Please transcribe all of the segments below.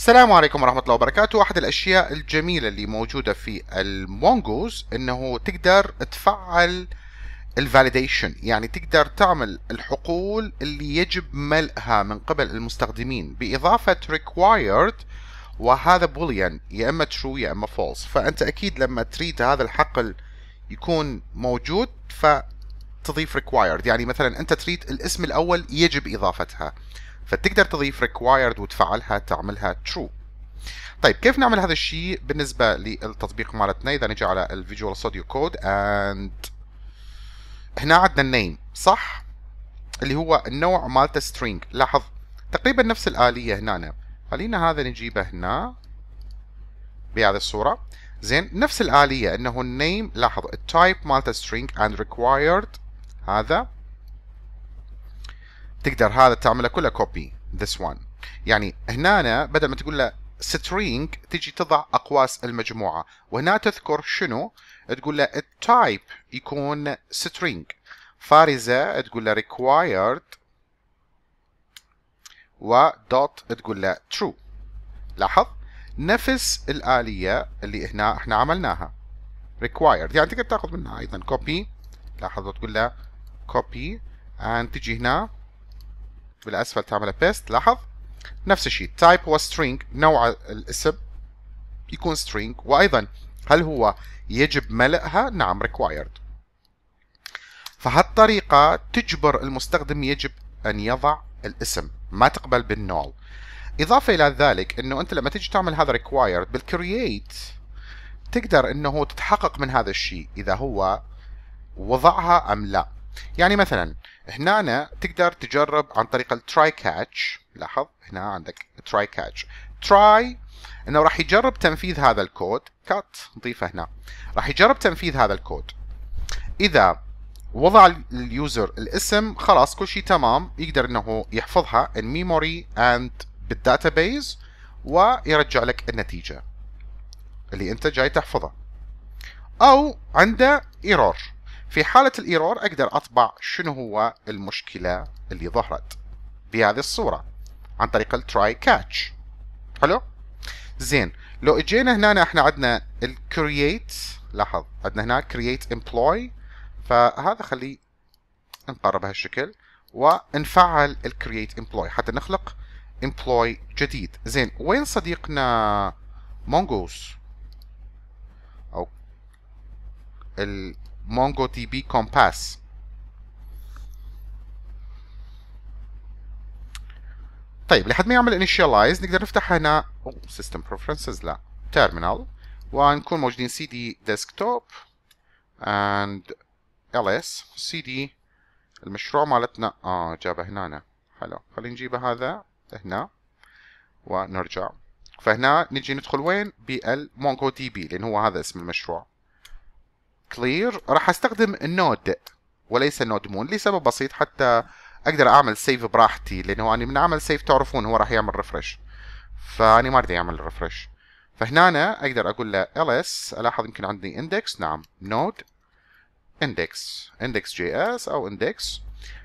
السلام عليكم ورحمة الله وبركاته أحد الأشياء الجميلة اللي موجودة في المونجوز أنه تقدر تفعل الفاليديشن يعني تقدر تعمل الحقول اللي يجب ملئها من قبل المستخدمين بإضافة required وهذا بوليان يا إما true يا إما false فأنت أكيد لما تريد هذا الحقل يكون موجود فتضيف required يعني مثلا أنت تريد الاسم الأول يجب إضافتها فتقدر تضيف required وتفعلها تعملها true طيب كيف نعمل هذا الشيء بالنسبه للتطبيق مالتنا اذا نجي على الفيجوال ستوديو كود اند هنا عندنا النيم صح اللي هو النوع مالته سترينج لاحظ تقريبا نفس الاليه هنا خلينا هذا نجيبه هنا بهذه الصوره زين نفس الاليه انه النيم لاحظ التايب مالته سترينج اند ريكوايرد هذا تقدر هذا تعمله كله كوبي this one يعني هنا أنا بدل ما تقول له string تجي تضع أقواس المجموعة وهنا تذكر شنو تقول له type يكون string فارزة تقول له required dot تقول له true لاحظ نفس الآلية اللي هنا احنا عملناها required يعني تقدر تاخذ منها ايضا copy لاحظ وتقول له copy and تجي هنا بالاسفل تعمل بيست لاحظ نفس الشيء تايب هو string نوع الاسم يكون string وايضا هل هو يجب ملئها نعم required فهالطريقه تجبر المستخدم يجب ان يضع الاسم ما تقبل بالنول اضافه الى ذلك انه انت لما تيجي تعمل هذا required بالكرييت تقدر انه تتحقق من هذا الشيء اذا هو وضعها ام لا يعني مثلا هنا أنا تقدر تجرب عن طريق التراي كاتش لاحظ هنا عندك تراي كاتش تراي انه راح يجرب تنفيذ هذا الكود كات نضيفه هنا راح يجرب تنفيذ هذا الكود اذا وضع اليوزر الاسم خلاص كل شيء تمام يقدر انه يحفظها ان ميموري اند بالداتابيز ويرجع لك النتيجه اللي انت جاي تحفظها او عنده ايرور في حالة الإيرور أقدر أطبع شنو هو المشكلة اللي ظهرت بهذه الصورة عن طريق التراي كاتش حلو؟ زين لو اجينا هنا احنا عندنا الكرييت لاحظ عندنا هنا كرييت امبلوي فهذا خليه نقرب بهالشكل ونفعل الكرييت امبلوي حتى نخلق امبلوي جديد زين وين صديقنا مونجوز او ال MongoDB Compass طيب لحد ما يعمل initialize نقدر نفتح هنا سيستم preferences لا terminal ونكون موجودين cd desktop and ls cd المشروع مالتنا اه جابه هنا أنا. حلو خلينا نجيبه هذا هنا ونرجع فهنا نجي ندخل وين بالمونجو دي بي لان هو هذا اسم المشروع كلير راح استخدم النود وليس نود مون لسبب بسيط حتى اقدر اعمل سيف براحتي لانه انا من اعمل سيف تعرفون هو راح يعمل ريفرش فاني ما اريد اعمل ريفرش فهنا أنا اقدر اقول له ls الاحظ يمكن عندي اندكس نعم نود اندكس اندكس جي اس او اندكس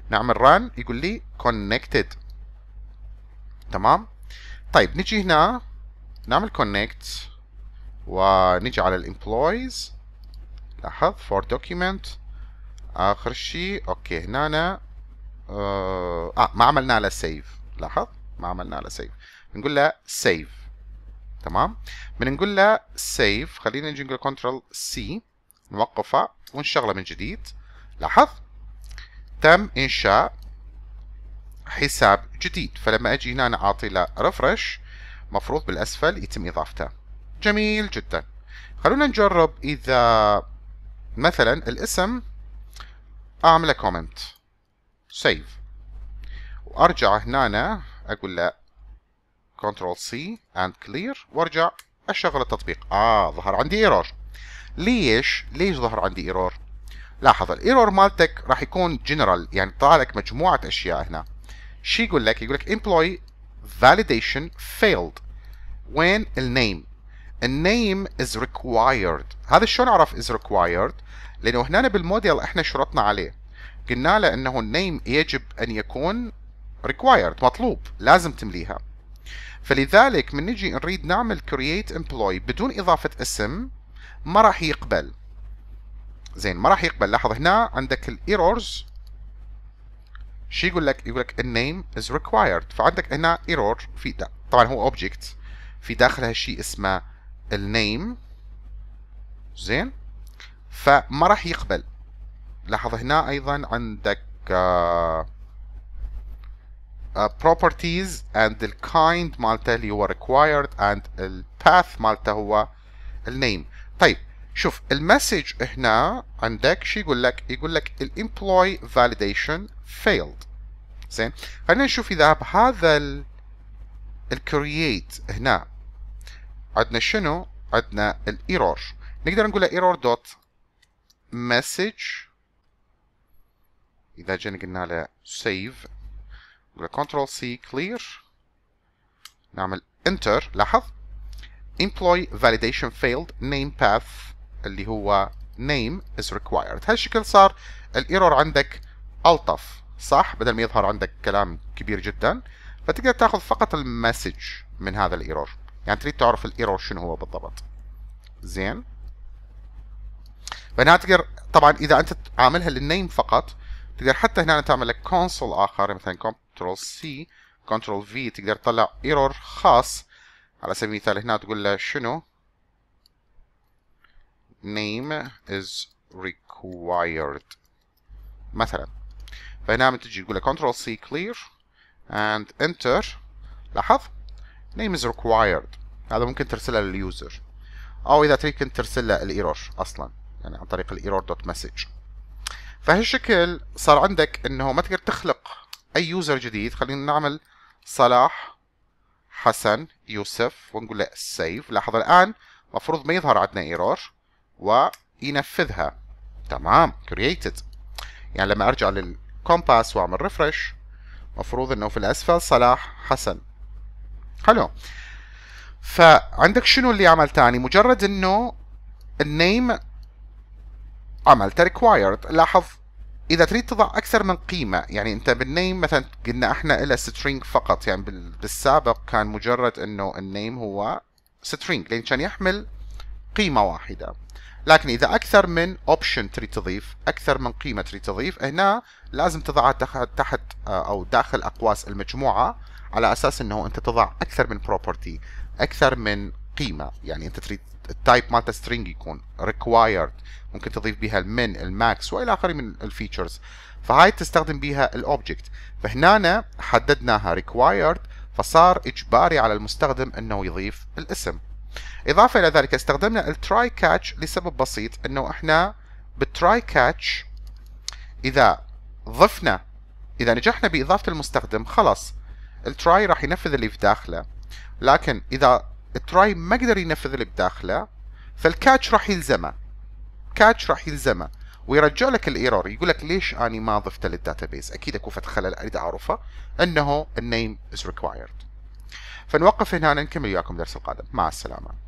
نعمل ران يقول لي connected تمام طيب نجي هنا نعمل connect ونجي على الامبلويز لاحظ فور دوكيمنت اخر شيء اوكي هنا أنا اه, آه ما عملنا له سيف لاحظ ما عملنا له سيف بنقول له سيف تمام بنقول له سيف خلينا نجي نقول كنترول سي نوقفه ونشغله من جديد لاحظ تم انشاء حساب جديد فلما اجي هنا أنا اعطي له ريفرش مفروض بالاسفل يتم اضافته جميل جدا خلونا نجرب اذا مثلا الاسم اعمله كومنت سيف وارجع هنا أنا اقول له كنترول سي اند كلير وارجع اشغل التطبيق اه ظهر عندي ايرور ليش ليش ظهر عندي ايرور لاحظ الايرور مالتك راح يكون جنرال يعني طلع لك مجموعه اشياء هنا شو يقول لك يقول لك employee validation failed وين النيم النيم is required هذا شلون عرف از ريكوايرد لانه هنا بالموديل احنا شرطنا عليه قلنا له انه النيم يجب ان يكون ريكوايرد مطلوب لازم تمليها فلذلك من نجي نريد نعمل كرييت امبلوي بدون اضافه اسم ما راح يقبل زين ما راح يقبل لاحظ هنا عندك الايرورز شو يقول لك يقول لك النيم از ريكوايرد فعندك هنا ايرور في طبعا هو اوبجكت في داخل هالشيء اسمه النيم زين فما راح يقبل لاحظ هنا ايضا عندك uh, uh, properties and الكايند مالته اللي هو required and الباث مالته هو النيم طيب شوف المسج هنا عندك شو يقول لك يقول لك الامبلوي فاليديشن failed زين خلينا نشوف اذا بهذا الكرييت هنا عندنا شنو؟ عندنا الايرور نقدر نقول ايرور دوت مسج اذا جينا قلنا له سيف نقول كنترول سي كلير نعمل انتر لاحظ employ validation failed name path اللي هو name is required هالشكل صار الايرور عندك الطف صح بدل ما يظهر عندك كلام كبير جدا فتقدر تاخذ فقط المسج من هذا الايرور يعني تريد تعرف الايرور شنو هو بالضبط زين فهنا تقدر طبعا اذا انت عاملها للنيم فقط تقدر حتى هنا تعمل لك كونسول اخر مثلا كنترول سي كنترول في تقدر تطلع ايرور خاص على سبيل المثال هنا تقول له شنو نيم از ريكوايرد مثلا فهنا تجي تقول له كنترول سي كلير اند انتر لاحظ name is required هذا ممكن ترسلها لليوزر او اذا تريد كنت ترسلها الايرور اصلا يعني عن طريق الايرور دوت مسج فهالشكل صار عندك انه ما تقدر تخلق اي يوزر جديد خلينا نعمل صلاح حسن يوسف ونقول له سيف لاحظ الان المفروض ما يظهر عندنا ايرور وينفذها تمام created يعني لما ارجع للكومباس واعمل ريفرش مفروض انه في الاسفل صلاح حسن حلو فعندك شنو اللي عملت تاني مجرد انه النيم عملت ريكوايرد لاحظ اذا تريد تضع اكثر من قيمه يعني انت بالنيم مثلا قلنا احنا الى سترينج فقط يعني بالسابق كان مجرد انه النيم هو سترينج لان كان يحمل قيمه واحده لكن اذا اكثر من اوبشن تريد تضيف اكثر من قيمه تريد تضيف هنا لازم تضعها تحت او داخل اقواس المجموعه على اساس انه انت تضع اكثر من بروبرتي اكثر من قيمه يعني انت تريد التايب مالته سترينج يكون ريكوايرد ممكن تضيف بها المن الماكس والى اخره من الفيتشرز فهاي تستخدم بها الاوبجكت فهنا حددناها ريكوايرد فصار اجباري على المستخدم انه يضيف الاسم اضافه الى ذلك استخدمنا التراي كاتش لسبب بسيط انه احنا بالتراي كاتش اذا ضفنا اذا نجحنا باضافه المستخدم خلاص التراي راح ينفذ اللي في داخله لكن اذا التراي ما قدر ينفذ اللي بداخله فالكاتش راح يلزمه كاتش راح يلزمه ويرجع لك الايرور يقول لك ليش اني ما ضفته للداتابيز اكيد اكو فتح خلل اريد اعرفه انه النيم از ريكوايرد فنوقف هنا نكمل وياكم درس القادم مع السلامه